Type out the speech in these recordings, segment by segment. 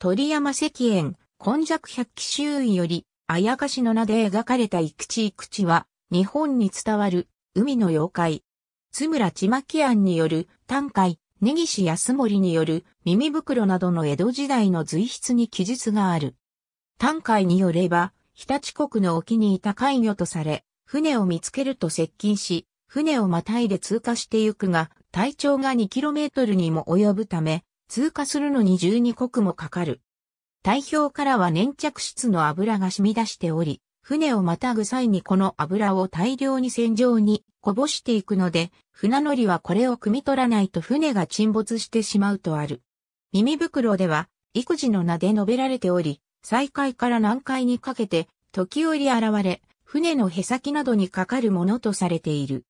鳥山石燕、今弱百鬼周囲より、あやかしの名で描かれた幾地幾地は、日本に伝わる、海の妖怪。津村千牧庵による、短海、根岸安森による、耳袋などの江戸時代の随筆に記述がある。短海によれば、日立国の沖にいた海魚とされ、船を見つけると接近し、船をまたいで通過してゆくが、体長が 2km にも及ぶため、通過するのに12刻もかかる。体表からは粘着質の油が染み出しており、船をまたぐ際にこの油を大量に船上にこぼしていくので、船乗りはこれを汲み取らないと船が沈没してしまうとある。耳袋では、育児の名で述べられており、再開から南海にかけて、時折現れ、船のへさきなどにかかるものとされている。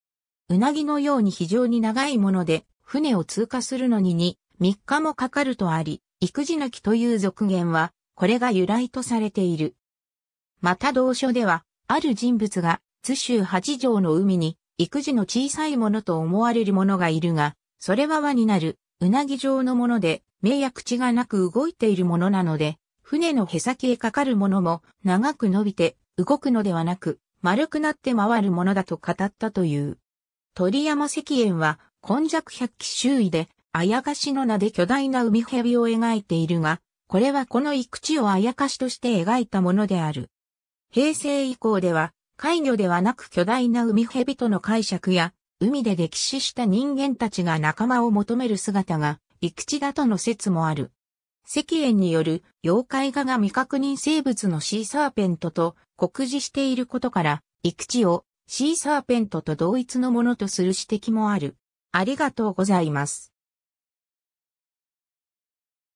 うなぎのように非常に長いもので、船を通過するのに3日もかかるとあり、育児なきという俗言は、これが由来とされている。また同書では、ある人物が、津州八条の海に、育児の小さいものと思われるものがいるが、それは輪になる、うなぎ状のもので、目や口がなく動いているものなので、船のへさきへかかるものも、長く伸びて、動くのではなく、丸くなって回るものだと語ったという。鳥山石燕は、今弱百鬼周囲で、あやかしの名で巨大な海蛇を描いているが、これはこの育地をあやかしとして描いたものである。平成以降では、海魚ではなく巨大な海蛇との解釈や、海で歴史した人間たちが仲間を求める姿が、育地だとの説もある。石炎による妖怪画が未確認生物のシーサーペントと酷似していることから、育地をシーサーペントと同一のものとする指摘もある。ありがとうございます。